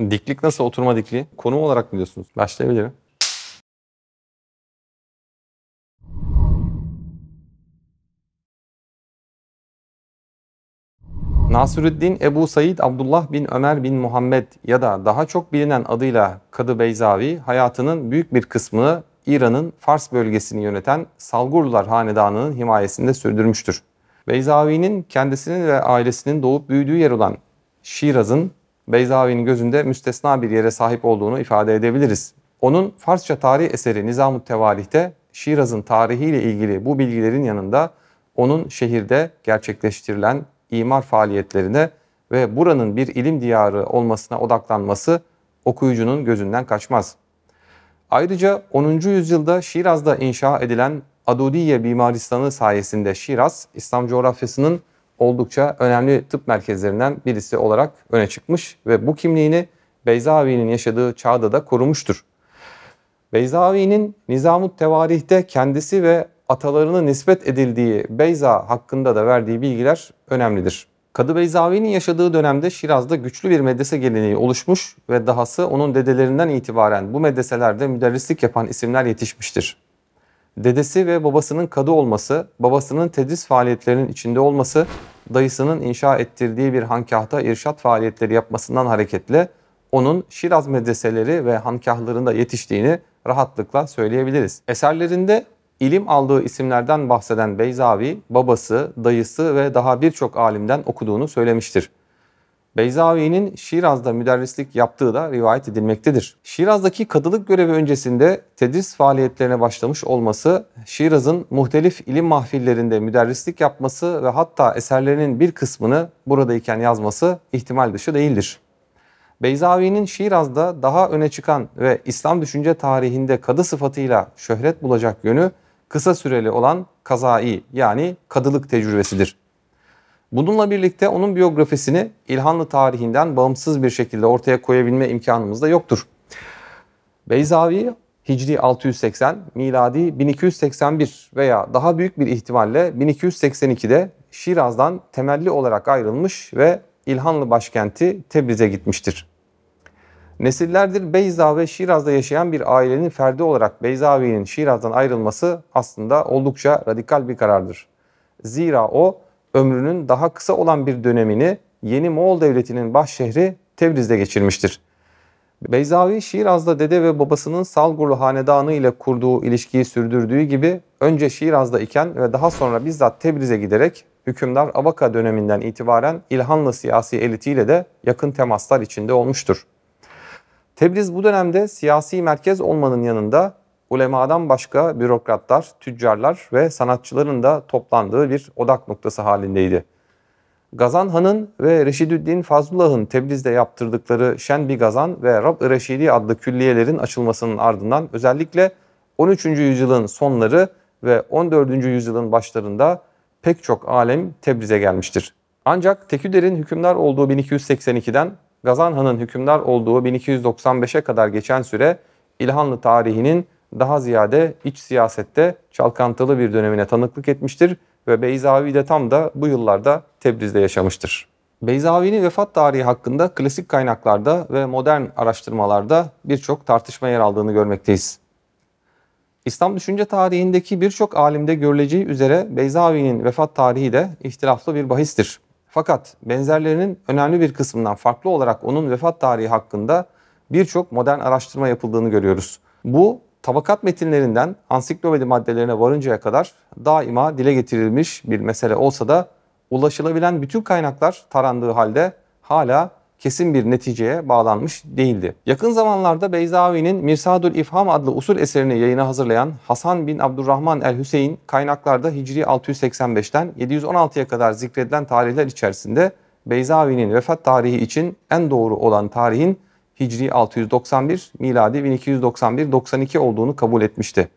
Diklik nasıl? Oturma dikliği. Konum olarak mı diyorsunuz? Başlayabilirim. Nasürüddin Ebu Said Abdullah bin Ömer bin Muhammed ya da daha çok bilinen adıyla Kadı Beyzavi hayatının büyük bir kısmını İran'ın Fars bölgesini yöneten Salgurlular Hanedanı'nın himayesinde sürdürmüştür. Beyzavi'nin kendisinin ve ailesinin doğup büyüdüğü yer olan Şiraz'ın Beyzavi'nin gözünde müstesna bir yere sahip olduğunu ifade edebiliriz. Onun Farsça tarih eseri Nizamut Tevarih'te Şiraz'ın tarihiyle ilgili bu bilgilerin yanında onun şehirde gerçekleştirilen imar faaliyetlerine ve buranın bir ilim diyarı olmasına odaklanması okuyucunun gözünden kaçmaz. Ayrıca 10. yüzyılda Şiraz'da inşa edilen Adudiye Bimaristanı sayesinde Şiraz, İslam coğrafyasının oldukça önemli tıp merkezlerinden birisi olarak öne çıkmış ve bu kimliğini Beyza Avi'nin yaşadığı çağda da korumuştur. Avi'nin Nizamut Tevarih'te kendisi ve atalarını nispet edildiği Beyza hakkında da verdiği bilgiler önemlidir. Kadı Beyza Avi'nin yaşadığı dönemde Şiraz'da güçlü bir medrese geleneği oluşmuş ve dahası onun dedelerinden itibaren bu medreselerde müderrislik yapan isimler yetişmiştir. Dedesi ve babasının kadı olması, babasının tedris faaliyetlerinin içinde olması dayısının inşa ettirdiği bir hankahta irşat faaliyetleri yapmasından hareketle onun Şiraz medreseleri ve hankahlarında yetiştiğini rahatlıkla söyleyebiliriz. Eserlerinde ilim aldığı isimlerden bahseden Beyzavi, babası, dayısı ve daha birçok alimden okuduğunu söylemiştir. Beyzavi'nin Şiraz'da müderrislik yaptığı da rivayet edilmektedir. Şiraz'daki kadılık görevi öncesinde tedris faaliyetlerine başlamış olması, Şiraz'ın muhtelif ilim mahfillerinde müderrislik yapması ve hatta eserlerinin bir kısmını buradayken yazması ihtimal dışı değildir. Beyzavi'nin Şiraz'da daha öne çıkan ve İslam düşünce tarihinde kadı sıfatıyla şöhret bulacak yönü kısa süreli olan kazai yani kadılık tecrübesidir. Bununla birlikte onun biyografisini İlhanlı tarihinden bağımsız bir şekilde ortaya koyabilme imkanımız da yoktur. Beyzavi Hicri 680, miladi 1281 veya daha büyük bir ihtimalle 1282'de Şiraz'dan temelli olarak ayrılmış ve İlhanlı başkenti Tebriz'e gitmiştir. Nesillerdir Beyza ve Şiraz'da yaşayan bir ailenin ferdi olarak Beyzavi'nin Şiraz'dan ayrılması aslında oldukça radikal bir karardır. Zira o ömrünün daha kısa olan bir dönemini yeni Moğol devletinin baş şehri Tebriz'de geçirmiştir. Beyzavi Şiraz'da dede ve babasının Salgurlu hanedanı ile kurduğu ilişkiyi sürdürdüğü gibi önce Şiraz'da iken ve daha sonra bizzat Tebriz'e giderek hükümdar Abaka döneminden itibaren İlhanlı siyasi elitiyle de yakın temaslar içinde olmuştur. Tebriz bu dönemde siyasi merkez olmanın yanında ulemadan başka bürokratlar, tüccarlar ve sanatçıların da toplandığı bir odak noktası halindeydi. Gazan Han'ın ve Reşidüddin Fazlullah'ın Tebriz'de yaptırdıkları Şenbi Gazan ve Rab-ı Reşidi adlı külliyelerin açılmasının ardından özellikle 13. yüzyılın sonları ve 14. yüzyılın başlarında pek çok alem Tebriz'e gelmiştir. Ancak Teküder'in hükümdar olduğu 1282'den Gazan Han'ın hükümdar olduğu 1295'e kadar geçen süre İlhanlı tarihinin daha ziyade iç siyasette çalkantılı bir dönemine tanıklık etmiştir ve Beyzavi de tam da bu yıllarda Tebriz'de yaşamıştır. Beyzavi'nin vefat tarihi hakkında klasik kaynaklarda ve modern araştırmalarda birçok tartışma yer aldığını görmekteyiz. İslam düşünce tarihindeki birçok alimde görüleceği üzere Beyzavi'nin vefat tarihi de ihtilaflı bir bahistir. Fakat benzerlerinin önemli bir kısmından farklı olarak onun vefat tarihi hakkında birçok modern araştırma yapıldığını görüyoruz. Bu tabakat metinlerinden ansiklopedi maddelerine varıncaya kadar daima dile getirilmiş bir mesele olsa da ulaşılabilen bütün kaynaklar tarandığı halde hala kesin bir neticeye bağlanmış değildi. Yakın zamanlarda Beyzavi'nin Mirsadül İfham adlı usul eserini yayına hazırlayan Hasan bin Abdurrahman el-Hüseyin kaynaklarda Hicri 685'ten 716'ya kadar zikredilen tarihler içerisinde Beyzavi'nin vefat tarihi için en doğru olan tarihin Hicri 691, miladi 1291, 92 olduğunu kabul etmişti.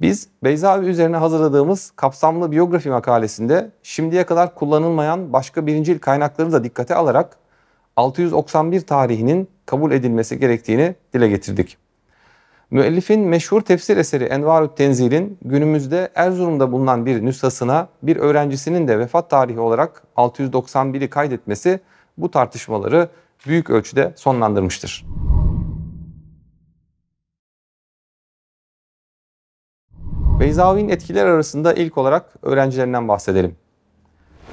Biz Beyzaevi üzerine hazırladığımız kapsamlı biyografi makalesinde şimdiye kadar kullanılmayan başka birincil kaynakları da dikkate alarak 691 tarihinin kabul edilmesi gerektiğini dile getirdik. Müellifin meşhur tefsir eseri Envarut Tenzil'in günümüzde Erzurum'da bulunan bir nüshasına bir öğrencisinin de vefat tarihi olarak 691'i kaydetmesi bu tartışmaları büyük ölçüde sonlandırmıştır. Beyzavi'nin etkiler arasında ilk olarak öğrencilerinden bahsedelim.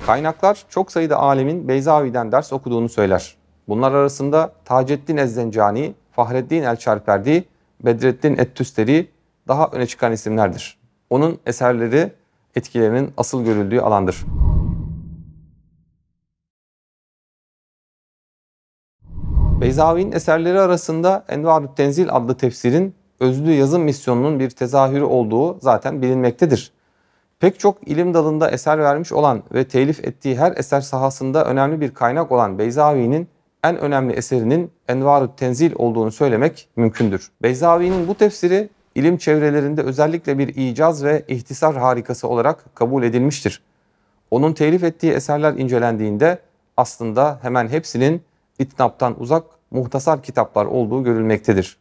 Kaynaklar çok sayıda alemin Beyzavi'den ders okuduğunu söyler. Bunlar arasında Taceddin Ezzencani, Fahreddin Elçarperdi, çarperdi Bedreddin et daha öne çıkan isimlerdir. Onun eserleri etkilerinin asıl görüldüğü alandır. Beyzavi'nin eserleri arasında Envarü Tenzil adlı tefsirin özlü yazım misyonunun bir tezahürü olduğu zaten bilinmektedir. Pek çok ilim dalında eser vermiş olan ve telif ettiği her eser sahasında önemli bir kaynak olan Beyzavi'nin en önemli eserinin Envarü Tenzil olduğunu söylemek mümkündür. Beyzavi'nin bu tefsiri ilim çevrelerinde özellikle bir icaz ve ihtisar harikası olarak kabul edilmiştir. Onun telif ettiği eserler incelendiğinde aslında hemen hepsinin itnaptan uzak muhtasar kitaplar olduğu görülmektedir.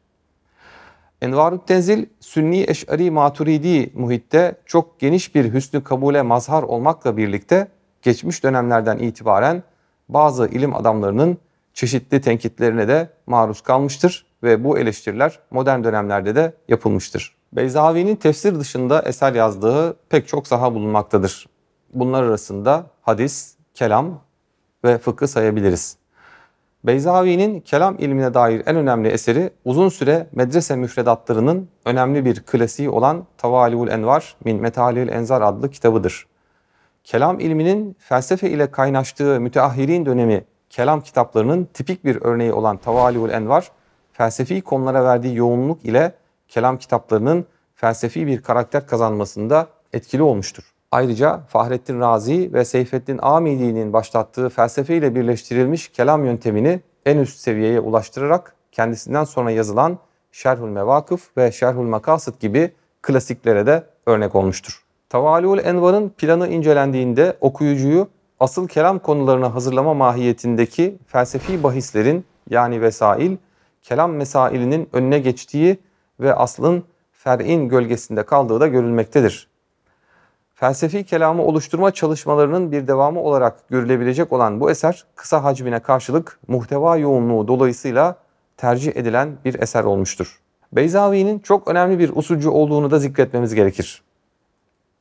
Envarut Tenzil, Sünni Eş'ari Maturidi muhitte çok geniş bir hüsnü kabule mazhar olmakla birlikte geçmiş dönemlerden itibaren bazı ilim adamlarının çeşitli tenkitlerine de maruz kalmıştır ve bu eleştiriler modern dönemlerde de yapılmıştır. Beyzavi'nin tefsir dışında eser yazdığı pek çok saha bulunmaktadır. Bunlar arasında hadis, kelam ve fıkıh sayabiliriz. Beyzavi'nin kelam ilmine dair en önemli eseri uzun süre medrese müfredatlarının önemli bir klasiği olan Tavaliul Envar min Metalil Enzar adlı kitabıdır. Kelam ilminin felsefe ile kaynaştığı müteahhirin dönemi kelam kitaplarının tipik bir örneği olan Tavaliul Envar, felsefi konulara verdiği yoğunluk ile kelam kitaplarının felsefi bir karakter kazanmasında etkili olmuştur. Ayrıca Fahrettin Razi ve Seyfettin Amidi'nin başlattığı felsefeyle birleştirilmiş kelam yöntemini en üst seviyeye ulaştırarak kendisinden sonra yazılan Şerhül Mevakıf ve Şerhül Makasıt gibi klasiklere de örnek olmuştur. Tavaliul Envar'ın planı incelendiğinde okuyucuyu asıl kelam konularına hazırlama mahiyetindeki felsefi bahislerin yani vesail, kelam mesailinin önüne geçtiği ve aslın fer'in gölgesinde kaldığı da görülmektedir felsefi kelamı oluşturma çalışmalarının bir devamı olarak görülebilecek olan bu eser kısa hacmine karşılık muhteva yoğunluğu dolayısıyla tercih edilen bir eser olmuştur. Beyzavi'nin çok önemli bir usulcu olduğunu da zikretmemiz gerekir.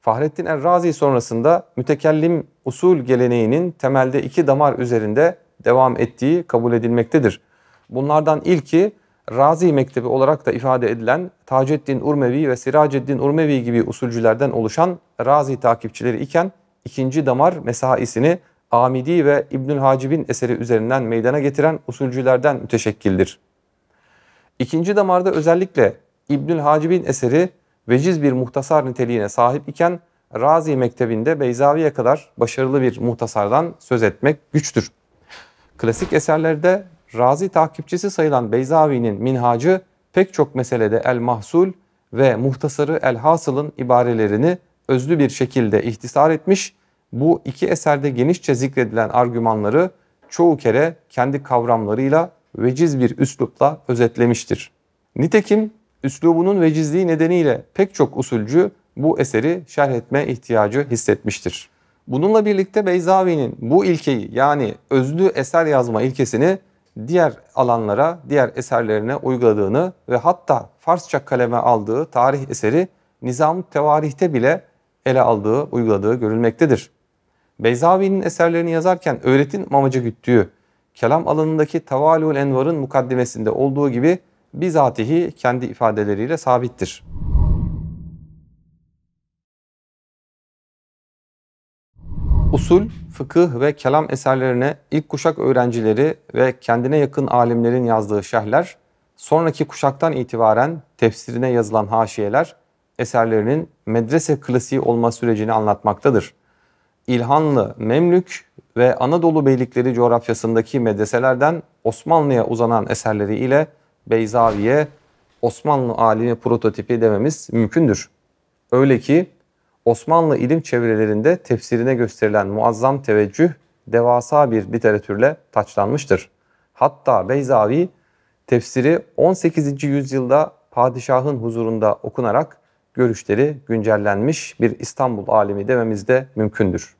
Fahrettin Errazi sonrasında mütekellim usul geleneğinin temelde iki damar üzerinde devam ettiği kabul edilmektedir. Bunlardan ilki Razi Mektebi olarak da ifade edilen Taceddin Urmevi ve Siraceddin Urmevi gibi usulcülerden oluşan Razi takipçileri iken ikinci damar mesaisini Amidi ve İbnül Hacib'in eseri üzerinden meydana getiren usulcülerden müteşekkildir. İkinci damarda özellikle İbnül Hacib'in eseri veciz bir muhtasar niteliğine sahip iken Razi Mektebi'nde Beyzavi'ye kadar başarılı bir muhtasardan söz etmek güçtür. Klasik eserlerde razi takipçisi sayılan Beyzavi'nin minhacı pek çok meselede el mahsul ve muhtasarı el hasılın ibarelerini özlü bir şekilde ihtisar etmiş, bu iki eserde genişçe zikredilen argümanları çoğu kere kendi kavramlarıyla veciz bir üslupla özetlemiştir. Nitekim üslubunun vecizliği nedeniyle pek çok usulcü bu eseri şerh etme ihtiyacı hissetmiştir. Bununla birlikte Beyzavi'nin bu ilkeyi yani özlü eser yazma ilkesini diğer alanlara, diğer eserlerine uyguladığını ve hatta Farsça kaleme aldığı tarih eseri Nizam ı Tevarih'te bile ele aldığı, uyguladığı görülmektedir. Beyzavi'nin eserlerini yazarken öğretin amacı güttüğü, kelam alanındaki Tavalül Envar'ın mukaddimesinde olduğu gibi bizatihi kendi ifadeleriyle sabittir. usul, fıkıh ve kelam eserlerine ilk kuşak öğrencileri ve kendine yakın alimlerin yazdığı şerhler, sonraki kuşaktan itibaren tefsirine yazılan haşiyeler, eserlerinin medrese klasiği olma sürecini anlatmaktadır. İlhanlı, Memlük ve Anadolu beylikleri coğrafyasındaki medreselerden Osmanlı'ya uzanan eserleri ile Beyzaviye, Osmanlı alimi prototipi dememiz mümkündür. Öyle ki Osmanlı ilim çevrelerinde tefsirine gösterilen muazzam teveccüh devasa bir literatürle taçlanmıştır. Hatta Beyzavi tefsiri 18. yüzyılda padişahın huzurunda okunarak görüşleri güncellenmiş bir İstanbul alimi dememiz de mümkündür.